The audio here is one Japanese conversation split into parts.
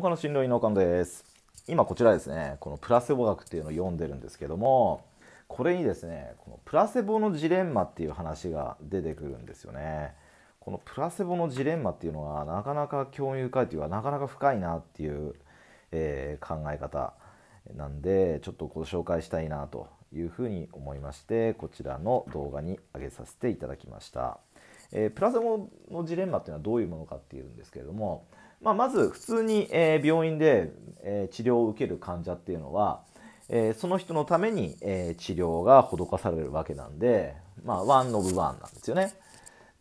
他の診療の岡です。今こちらですね、このプラセボ学っていうのを読んでるんですけども、これにですね、このプラセボのジレンマっていう話が出てくるんですよね。このプラセボのジレンマっていうのはなかなか共有回いというかなかなか深いなっていう、えー、考え方なんでちょっとご紹介したいなというふうに思いましてこちらの動画に上げさせていただきました。えー、プラセボのジレンマっていうのはどういうものかっていうんですけれどもまあ、まず普通に、え病院で、え治療を受ける患者っていうのは、えその人のために、え治療が施されるわけなんで、まあ、ワンオブワンなんですよね。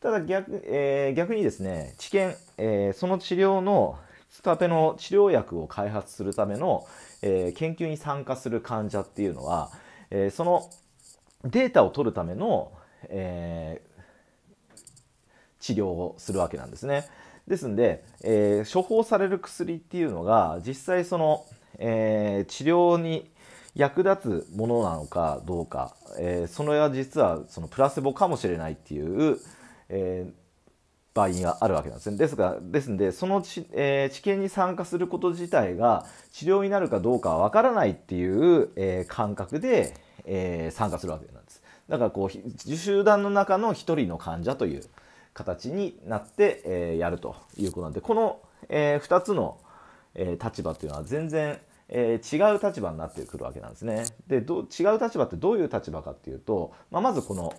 ただ逆,、え逆にですね治験、えその治療のスタペの治療薬を開発するための、え研究に参加する患者っていうのは、えそのデータを取るための、え治療をするわけなんですね。ですんで、えー、処方される薬っていうのが実際その、えー、治療に役立つものなのかどうか、えー、それは実はそのプラセボかもしれないっていう、えー、場合があるわけなんですね。ですがですんでそのち、えー、治験に参加すること自体が治療になるかどうかは分からないっていう、えー、感覚で、えー、参加するわけなんです。だからこう集団の中の一人の患者という形になって、えやるということなんでこの、え2つの、え立場っていうのは全然、え違う立場になってくるわけなんですね。でど違う立場ってどういう立場かっていうと、まあ、まずこの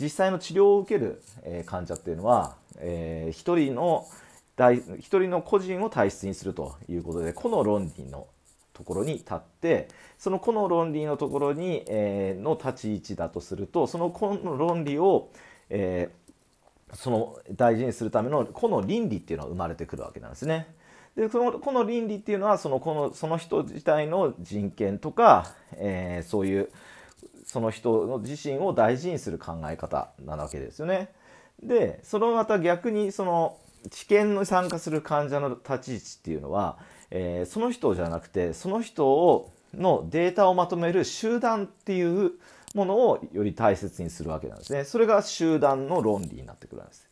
実際の治療を受ける、え患者っていうのは、えー、1人の一人の個人を体質にするということでこの論理のところに立ってその個の論理のところに、えー、の立ち位置だとするとその個の論理を、えその大事にするための個の倫理っていうのは生まれてくるわけなんですね。でその個の倫理っていうのはそのこのその人自体の人権とか、えー、そういうその人の自身を大事にする考え方なわけですよね。でそのまた逆にその治験に参加する患者の立ち位置っていうのは、えー、その人じゃなくてその人をのデータをまとめる集団っていうものをより大切にするわけなんですね。それが集団の論理になってくるんです。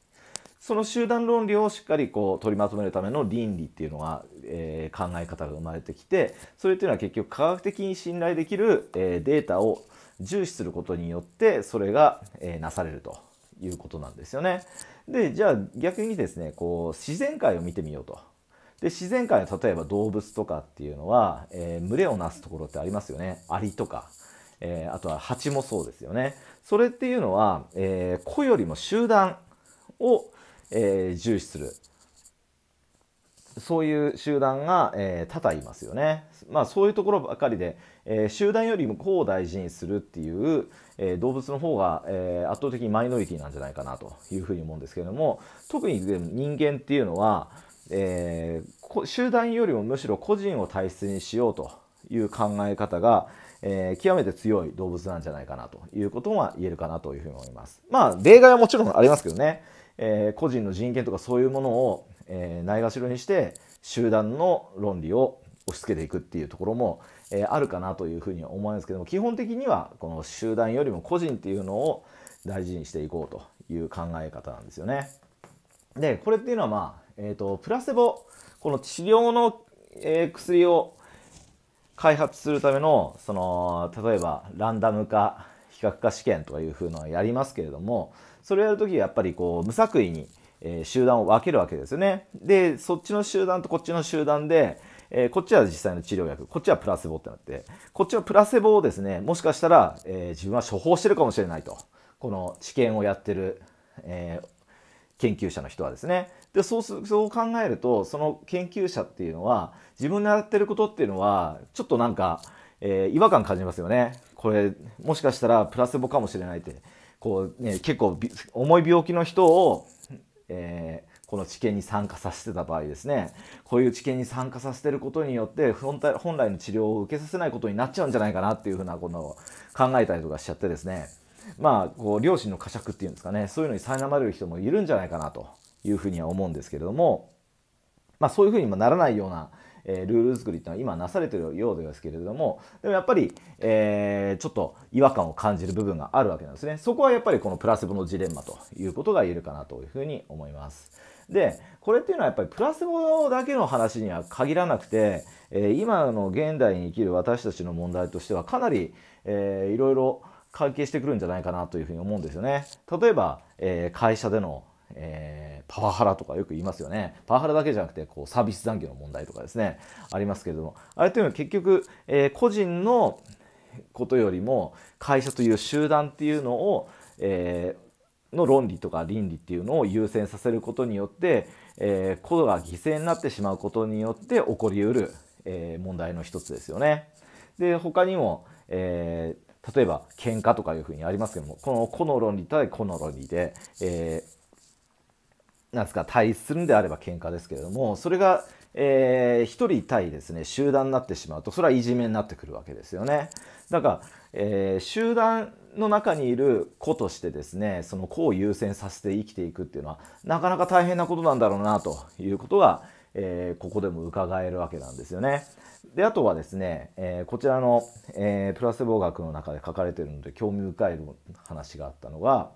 その集団論理をしっかりこう取りまとめるための倫理っていうのが、えー、考え方が生まれてきてそれっていうのは結局科学的に信頼できる、えー、データを重視することによってそれが、えー、なされるということなんですよね。でじゃあ逆にですねこう自然界を見てみようと。で自然界例えば動物とかっていうのは、え群れをなすところってありますよねアリとかえー、あとは蜂もそうですよね。それっていうのは、えー、個よりも集団を、えー、重視する。そういう集団が、えー、多々いますよね。まあそういうところばかりで、えー、集団よりも子を大事にするっていう、えー、動物の方が、え圧倒的にマイノリティなんじゃないかなというふうに思うんですけれども特に人間っていうのは、え集団よりもむしろ個人を大切にしようという考え方が、えー、極めて強い動物なんじゃないかなということは言えるかなというふうに思います。まあ、例外はもちろんありますけどね、えー、個人の人権とかそういうものを、えないがしろにして、集団の論理を押し付けていくっていうところも、えー、あるかなというふうに思いますけども、基本的にはこの集団よりも個人っていうのを大事にしていこうという考え方なんですよね。で、これっていうのはまあ、えっ、と、プラセボ、この治療の、え薬を開発するためのその例えばランダム化比較化試験とかいう風なのをやりますけれどもそれをやるきはやっぱりこう無作為に、え集団を分けるわけですよね。でそっちの集団とこっちの集団で、えこっちは実際の治療薬こっちはプラセボってなってこっちはプラセボをですねもしかしたら、え自分は処方してるかもしれないとこの治験をやってる、えー研究者の人はですね。でそうそう考えるとその研究者っていうのは自分のやってることっていうのはちょっとなんか、えー、違和感感じますよね。これもしかしたらプラセボかもしれないってこう、ね、結構重い病気の人を、えー、この治験に参加させてた場合ですねこういう治験に参加させてることによって本来の治療を受けさせないことになっちゃうんじゃないかなっていうふうなことを考えたりとかしちゃってですねまあこう良の呵責っていうんですかねそういうのに苛まれる人もいるんじゃないかなというふうには思うんですけれども、まあ、そういうふうにもならないような、えー、ルール作りっていうのは今なされてるようですけれどもでもやっぱり、えー、ちょっと違和感を感じる部分があるわけなんですねそこはやっぱりこのプラセボのジレンマということが言えるかなというふうに思います。でこれっていうのはやっぱりプラセボだけの話には限らなくて、えー、今の現代に生きる私たちの問題としてはかなり、えー、いろいろ関係してくるんじゃないかなというふうに思うんですよね。例えば、えー、会社での、えー、パワハラとかよく言いますよね。パワハラだけじゃなくてこうサービス残業の問題とかですねありますけれどもあれというのは結局、えー、個人のことよりも会社という集団っていうのを、えー、の論理とか倫理っていうのを優先させることによって、えー、とが犠牲になってしまうことによって起こりうる、えー、問題の一つですよね。で他にも、えー例えば喧嘩とかいうふうにありますけどもこの個の論理対個の論理で、えー、なんですか対立するんであれば喧嘩ですけれどもそれが、えー、1人対ですね集団になってしまうとそれはいじめになってくるわけですよね。だから、えー、集団の中にいる子としてですねその子を優先させて生きていくっていうのはなかなか大変なことなんだろうなということがえー、ここでも伺えるわけなんですよね。であとはですね、えー、こちらの、えー、プラセボ学の中で書かれてるので興味深い話があったのが、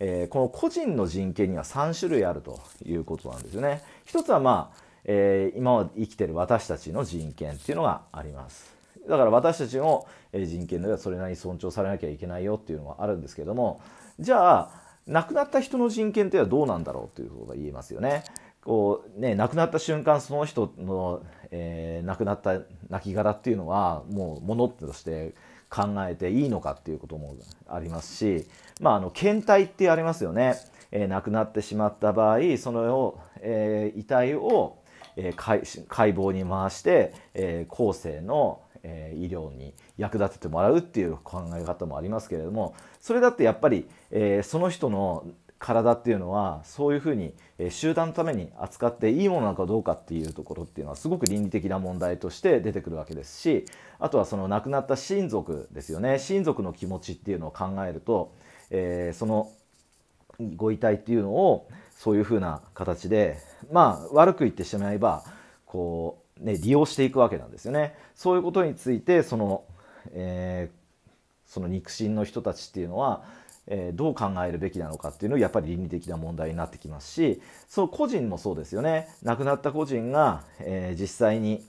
えー、この個人の人権には3種類あるということなんですよね。一つはまあ、えー、今まで生きてる私たちの人権っていうのがあります。だから私たちの人権ではそれなりに尊重されなきゃいけないよっていうのはあるんですけどもじゃあ亡くなった人の人権っていうのはどうなんだろうということが言えますよね。こうね亡くなった瞬間その人の、えー、亡くなった亡きっていうのはもうものとして考えていいのかっていうこともありますしまああの検体ってありますよね、えー、亡くなってしまった場合そのを、えー、遺体を、えー、解解剖に回して、えー、後世のえ医療に役立ててもらうっていう考え方もありますけれどもそれだってやっぱり、えー、その人の体っていうのはそういうふうに集団のために扱っていいものなのかどうかっていうところっていうのはすごく倫理的な問題として出てくるわけですしあとはその亡くなった親族ですよね親族の気持ちっていうのを考えると、えー、そのご遺体っていうのをそういうふうな形でまあ悪く言ってしまえばこう、ね、利用していくわけなんですよね。そういうことについてその、えー、その肉親の人たちっていうのはえどう考えるべきなのかっていうのがやっぱり倫理的な問題になってきますしそう個人もそうですよね亡くなった個人が、え実際に、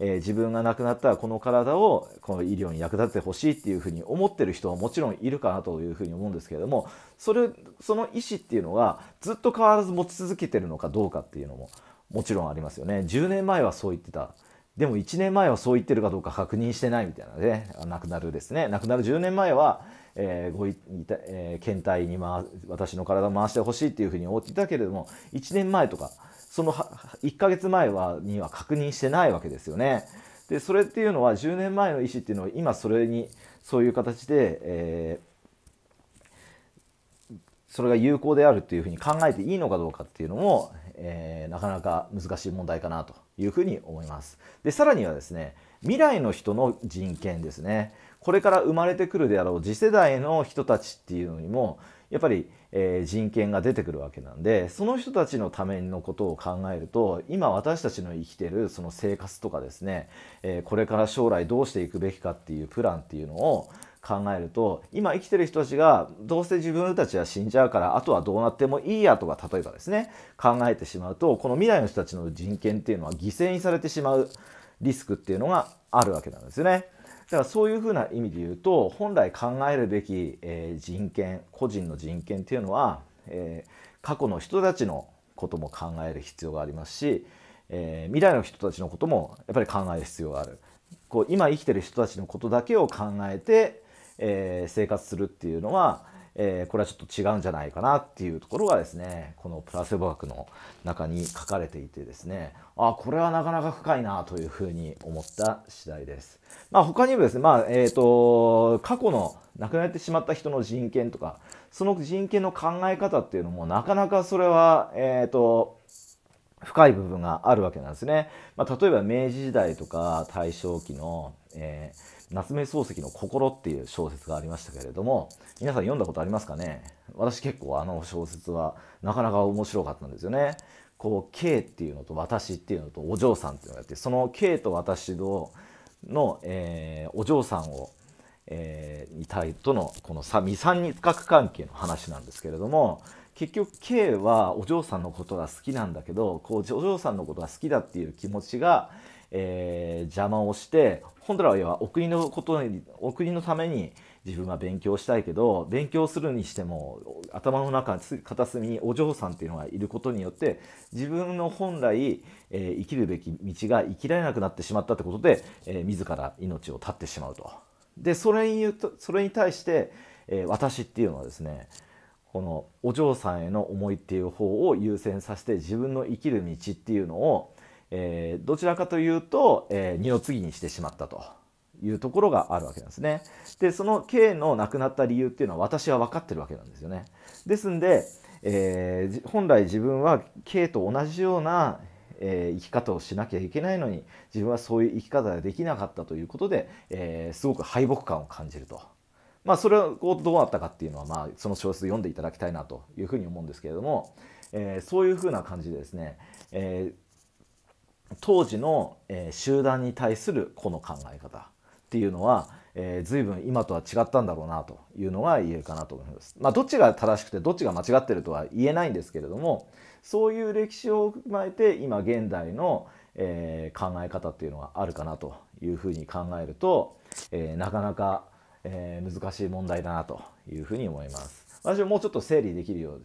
え自分が亡くなったらこの体をこの医療に役立ててほしいっていうふうに思ってる人はもちろんいるかなというふうに思うんですけれどもそれその意思っていうのがずっと変わらず持ち続けてるのかどうかっていうのももちろんありますよね。10年前はそう言ってたでも1年前はそう言ってるかどうか確認してないみたいなね亡くなるですね亡くなる10年前は、えーごいいたえー、検体に回私の体を回してほしいっていうふうに思っていたけれども1年前とかその1か月前はには確認してないわけですよね。でそれっていうのは10年前の医師っていうのは今それにそういう形で、えー、それが有効であるっていうふうに考えていいのかどうかっていうのも、えー、なかなか難しい問題かなというふうに思います。でさらにはですね未来の人の人権ですねこれから生まれてくるであろう次世代の人たちっていうのにもやっぱり、えー、人権が出てくるわけなんでその人たちのためのことを考えると今私たちの生きてるその生活とかですね、えー、これから将来どうしていくべきかっていうプランっていうのを考えると今生きてる人たちがどうせ自分たちは死んじゃうからあとはどうなってもいいやとか例えばですね考えてしまうとこの未来の人たちの人権っていうのは犠牲にされてしまうリスクっていうのがあるわけなんですよね。だからそういうふうな意味で言うと本来考えるべき、え人権個人の人権っていうのは、え過去の人たちのことも考える必要がありますし、え未来の人たちのこともやっぱり考える必要がある。こう今生きてる人たちのことだけを考えてえー、生活するっていうのは、えー、これはちょっと違うんじゃないかなっていうところがですねこのプラセボ学の中に書かれていてですねあこれはなかなか深いなというふうに思った次第です。まあ、他にもですね、まあえーと、過去の亡くなってしまった人の人権とかその人権の考え方っていうのもなかなかそれはえっ、ー、と深い部分があるわけなんですね。まあ、例えば明治時代とか大正期の、えー夏目漱石の心っていう小説がありましたけれども皆さん読んだことありますかね私結構あの小説はなかなか面白かったんですよねこう K っていうのと私っていうのとお嬢さんっていうのがあってその K と私のの、えー、お嬢さんを、えー、に対とのこの未三日格関係の話なんですけれども結局 K はお嬢さんのことが好きなんだけどこうお嬢さんのことが好きだっていう気持ちがえー、邪魔をして本当はお国のことにお国のために自分は勉強したいけど勉強するにしても頭の中片隅にお嬢さんっていうのがいることによって自分の本来、えー、生きるべき道が生きられなくなってしまったってことで、えー、自ら命を絶ってしまうと。でそれに言うとそれに対して、えー、私っていうのはですねこのお嬢さんへの思いっていう方を優先させて自分の生きる道っていうのをえー、どちらかというと、えー、二の次にしてしまったというところがあるわけなんですね。でその K の亡くなった理由っていうのは私は分かってるわけなんですよね。ですんで、えー、本来自分は K と同じような、えー、生き方をしなきゃいけないのに自分はそういう生き方ができなかったということで、えー、すごく敗北感を感じると。まあ、それはこうどうなったかっていうのは、まあ、その小説読んでいただきたいなというふうに思うんですけれども、えー、そういうふうな感じでですね、えー、当時の、え集団に対するこの考え方っていうのは、えー、随分今とは違ったんだろうなというのが言えるかなと思います。まあ、どっちが正しくてどっちが間違ってるとは言えないんですけれどもそういう歴史を踏まえて今現代の、えー、考え方っていうのがあるかなというふうに考えると、えー、なかなか、え難しい問題だなというふうに思います。私はもうちょっと整理できるよう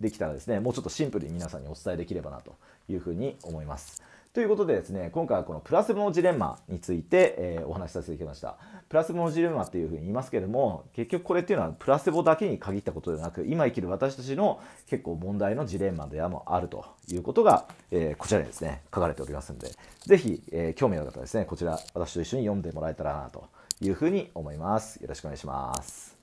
できたらですねもうちょっとシンプルに皆さんにお伝えできればなというふうに思います。ということでですね、今回はこのプラスボのジレンマについて、えー、お話しさせていただきました。プラスボのジレンマっていうふうに言いますけれども、結局これっていうのはプラセボだけに限ったことではなく、今生きる私たちの結構問題のジレンマではもあるということが、えー、こちらにですね、書かれておりますので、ぜひ、えー、興味のある方ですね、こちら私と一緒に読んでもらえたらなというふうに思います。よろしくお願いします。